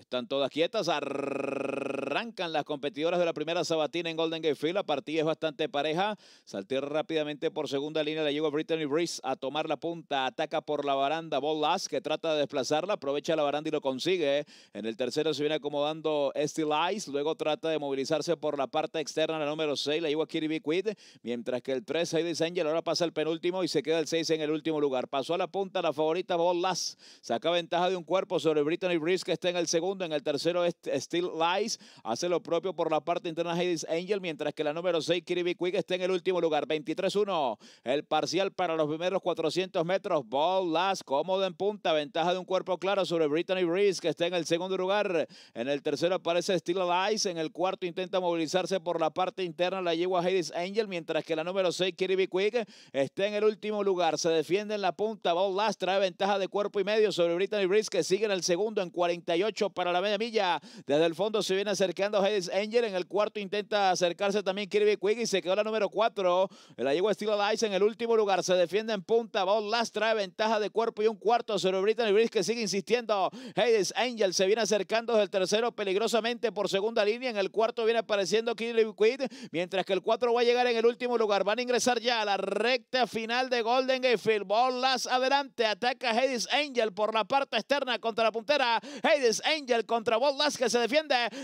Están todas quietas. Arrancan las competidoras de la primera sabatina en Golden Gate Field. La partida es bastante pareja. Saltea rápidamente por segunda línea. la llegó Brittany Breeze a tomar la punta. Ataca por la baranda. Lass que trata de desplazarla. Aprovecha la baranda y lo consigue. En el tercero se viene acomodando Steel Eyes. Luego trata de movilizarse por la parte externa. La número 6 la lleva a Kirby Quid. Mientras que el 3 Heidi Angel ahora pasa el penúltimo y se queda el 6 en el último lugar. Pasó a la punta la favorita Lass, Saca ventaja de un cuerpo sobre Brittany Breeze que está en el segundo. En el tercero es Steel Lies. Hace lo propio por la parte interna de Hades Angel, mientras que la número 6, Kirby Quick, está en el último lugar. 23-1. El parcial para los primeros 400 metros. Ball last, cómodo en punta. Ventaja de un cuerpo claro sobre Brittany Reese, que está en el segundo lugar. En el tercero aparece Steel Eyes. En el cuarto intenta movilizarse por la parte interna la yegua Hades Angel, mientras que la número 6, Kirby Quick, está en el último lugar. Se defiende en la punta. Ball last trae ventaja de cuerpo y medio sobre Brittany Reese, que sigue en el segundo en 48 para la media milla. Desde el fondo se viene a acercando a Hades Angel. En el cuarto intenta acercarse también Kirby Quick y se quedó la número cuatro, La llegó Steel Dice en el último lugar. Se defiende en punta. ball Last trae ventaja de cuerpo y un cuarto sobre Brittany Bridge que sigue insistiendo. Hades Angel se viene acercando del tercero peligrosamente por segunda línea. En el cuarto viene apareciendo Kirby Quick. Mientras que el cuatro va a llegar en el último lugar. Van a ingresar ya a la recta final de Golden Gayfield. Bob Last adelante. Ataca Hades Angel por la parte externa contra la puntera. Hades Angel contra Bob Last que se defiende.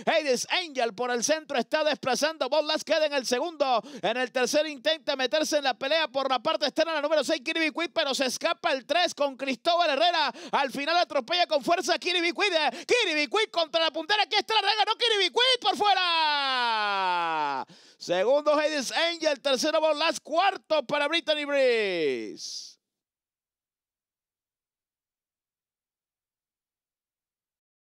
Hades Angel por el centro está desplazando. Bolas queda en el segundo. En el tercer intenta meterse en la pelea por la parte externa la número 6 Kirby pero se escapa el 3 con Cristóbal Herrera. Al final atropella con fuerza eh. Kirby Quid. contra la puntera. Aquí está la rega, No Kirby por fuera. Segundo Hades Angel. Tercero Ballas, Cuarto para Brittany Breeze.